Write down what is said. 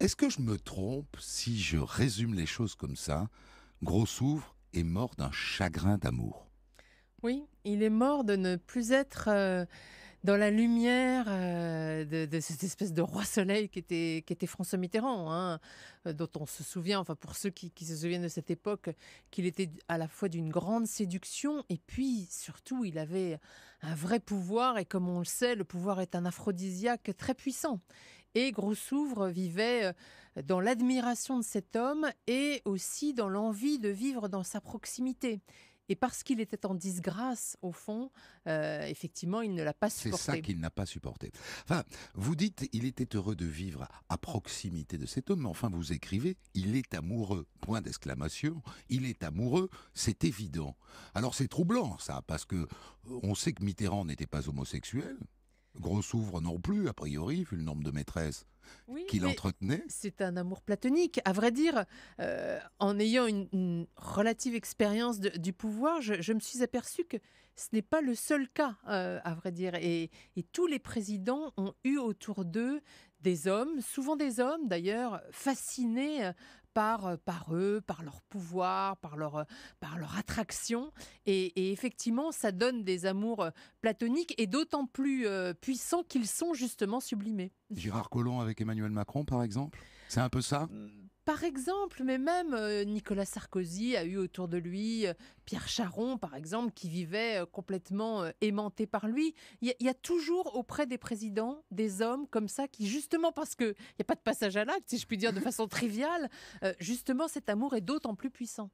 Est-ce que je me trompe si je résume les choses comme ça Gros Souvre est mort d'un chagrin d'amour. Oui, il est mort de ne plus être euh, dans la lumière euh, de, cette espèce de roi soleil qui était, qui était François Mitterrand, hein, euh, dont on se souvient, enfin pour ceux qui se souviennent de cette époque, qu'il était à la fois d'une grande séduction et puis surtout il avait un vrai pouvoir et comme on le sait, le pouvoir est un aphrodisiaque très puissant. Et souvre vivait euh, dans l'admiration de cet homme et aussi dans l'envie de vivre dans sa proximité. Et parce qu'il était en disgrâce, au fond, euh, effectivement, il ne l'a pas supporté. C'est ça qu'il n'a pas supporté. Enfin, vous dites, il était heureux de vivre à proximité de cet homme, mais enfin, vous écrivez, il est amoureux, point d'exclamation, il est amoureux, c'est évident. Alors c'est troublant, ça, parce que euh, on sait que Mitterrand n'était pas homosexuel, Gros ouvre non plus, a priori, vu le nombre de maîtresses qu'il entretenait. C'est un amour platonique. À vrai dire, euh, en ayant une, relative expérience du pouvoir, je, me suis aperçu que ce n'est pas le seul cas, euh, à vrai dire. Et, et, tous les présidents ont eu autour d'eux des hommes, souvent des hommes d'ailleurs, fascinés euh, euh, par, eux, par leur pouvoir, par leur, euh, par leur attraction. Et, effectivement, ça donne des amours euh, platoniques et d'autant plus puissants qu'ils sont justement sublimés. Gérard Collomb avec Emmanuel Macron, par exemple C'est un peu ça mmh, par exemple, mais même euh, Nicolas Sarkozy a eu autour de lui euh, Pierre Charon, par exemple, qui vivait euh, complètement aimanté par lui. Il y, y, a toujours auprès des présidents des hommes comme ça qui, justement, parce qu'il n'y a pas de passage à l'acte, si je puis dire de façon triviale, justement, cet amour est d'autant plus puissant.